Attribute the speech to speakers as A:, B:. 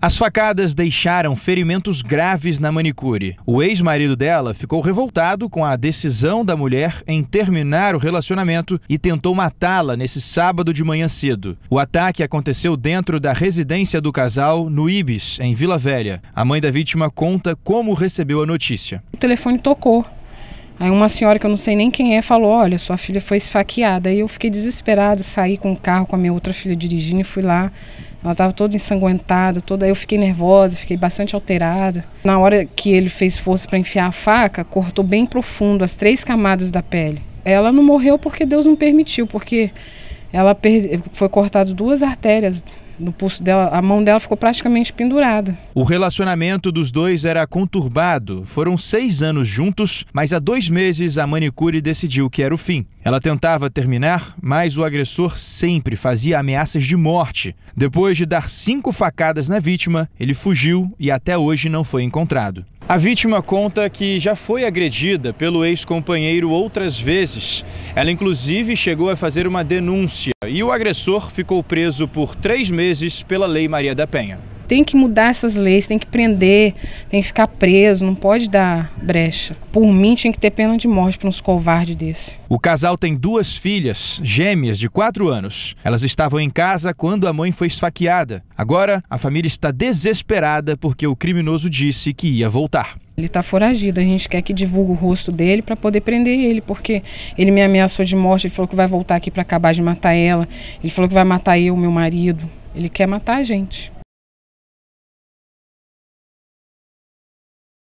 A: As facadas deixaram ferimentos graves na manicure. O ex-marido dela ficou revoltado com a decisão da mulher em terminar o relacionamento e tentou matá-la nesse sábado de manhã cedo. O ataque aconteceu dentro da residência do casal, no Ibis, em Vila Velha. A mãe da vítima conta como recebeu a notícia.
B: O telefone tocou. Aí uma senhora que eu não sei nem quem é falou: Olha, sua filha foi esfaqueada. Aí eu fiquei desesperada, saí com o carro com a minha outra filha dirigindo e fui lá ela estava toda ensanguentada, toda. Eu fiquei nervosa, fiquei bastante alterada. Na hora que ele fez força para enfiar a faca, cortou bem profundo as três camadas da pele. Ela não morreu porque Deus não permitiu, porque ela foi cortado duas artérias no pulso dela, a mão dela ficou praticamente pendurada.
A: O relacionamento dos dois era conturbado. Foram seis anos juntos, mas há dois meses a manicure decidiu que era o fim. Ela tentava terminar, mas o agressor sempre fazia ameaças de morte. Depois de dar cinco facadas na vítima, ele fugiu e até hoje não foi encontrado. A vítima conta que já foi agredida pelo ex-companheiro outras vezes. Ela, inclusive, chegou a fazer uma denúncia e o agressor ficou preso por três meses pela Lei Maria da Penha
B: tem que mudar essas leis, tem que prender, tem que ficar preso, não pode dar brecha. Por mim, tinha que ter pena de morte para uns covardes desse.
A: O casal tem duas filhas, gêmeas de quatro anos. Elas estavam em casa quando a mãe foi esfaqueada. Agora, a família está desesperada porque o criminoso disse que ia voltar.
B: Ele está foragido, a gente quer que divulgue o rosto dele para poder prender ele, porque ele me ameaçou de morte, ele falou que vai voltar aqui para acabar
A: de matar ela, ele falou que vai matar eu, meu marido. Ele quer matar a gente.